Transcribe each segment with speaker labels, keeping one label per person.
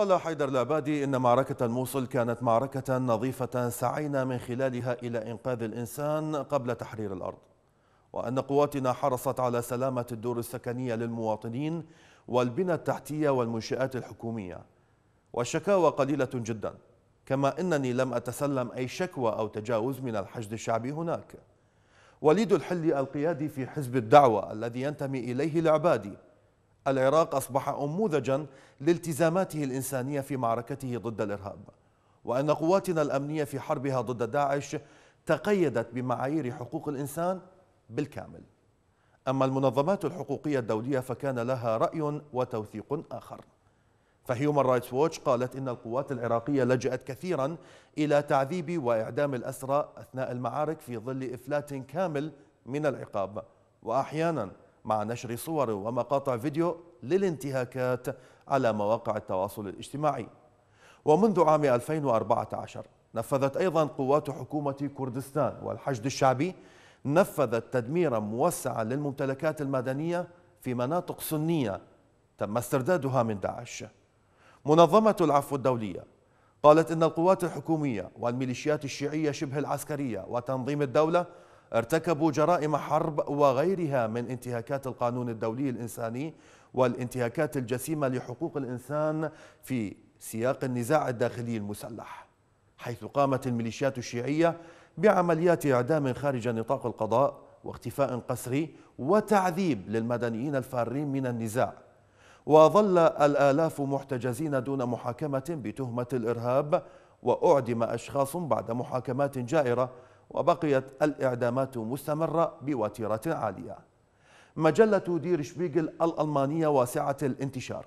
Speaker 1: قال حيدر العبادي إن معركة الموصل كانت معركة نظيفة سعينا من خلالها إلى إنقاذ الإنسان قبل تحرير الأرض وأن قواتنا حرصت على سلامة الدور السكنية للمواطنين والبنى التحتية والمنشآت الحكومية والشكاوى قليلة جدا كما أنني لم أتسلم أي شكوى أو تجاوز من الحشد الشعبي هناك وليد الحلي القيادي في حزب الدعوة الذي ينتمي إليه العبادي العراق أصبح أنموذجا لالتزاماته الإنسانية في معركته ضد الإرهاب وأن قواتنا الأمنية في حربها ضد داعش تقيدت بمعايير حقوق الإنسان بالكامل أما المنظمات الحقوقية الدولية فكان لها رأي وتوثيق آخر فهيومان رايتس ووتش قالت إن القوات العراقية لجأت كثيرا إلى تعذيب وإعدام الأسرى أثناء المعارك في ظل إفلات كامل من العقاب وأحيانا مع نشر صور ومقاطع فيديو للانتهاكات على مواقع التواصل الاجتماعي ومنذ عام 2014 نفذت أيضا قوات حكومة كردستان والحشد الشعبي نفذت تدميرا موسعا للممتلكات المدنية في مناطق سنية تم استردادها من داعش منظمة العفو الدولية قالت إن القوات الحكومية والميليشيات الشيعية شبه العسكرية وتنظيم الدولة ارتكبوا جرائم حرب وغيرها من انتهاكات القانون الدولي الإنساني والانتهاكات الجسيمة لحقوق الإنسان في سياق النزاع الداخلي المسلح حيث قامت الميليشيات الشيعية بعمليات إعدام خارج نطاق القضاء واختفاء قسري وتعذيب للمدنيين الفارين من النزاع وظل الآلاف محتجزين دون محاكمة بتهمة الإرهاب وأعدم أشخاص بعد محاكمات جائرة وبقيت الإعدامات مستمرة بوتيرة عالية مجلة دير شبيغل الألمانية واسعة الانتشار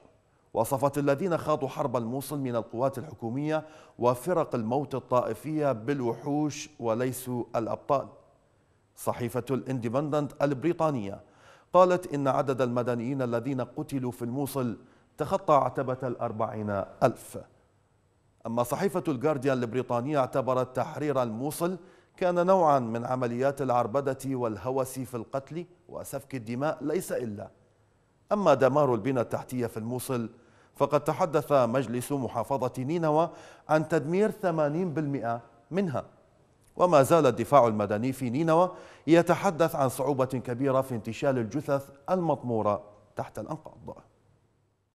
Speaker 1: وصفت الذين خاضوا حرب الموصل من القوات الحكومية وفرق الموت الطائفية بالوحوش وليسوا الأبطال صحيفة الاندبندنت البريطانية قالت إن عدد المدنيين الذين قتلوا في الموصل تخطى عتبة الأربعين ألف أما صحيفة الجارديان البريطانية اعتبرت تحرير الموصل كان نوعا من عمليات العربدة والهوس في القتل وسفك الدماء ليس إلا أما دمار البنى التحتية في الموصل فقد تحدث مجلس محافظة نينوى عن تدمير 80% منها وما زال الدفاع المدني في نينوى يتحدث عن صعوبة كبيرة في انتشال الجثث المطمورة تحت الأنقاض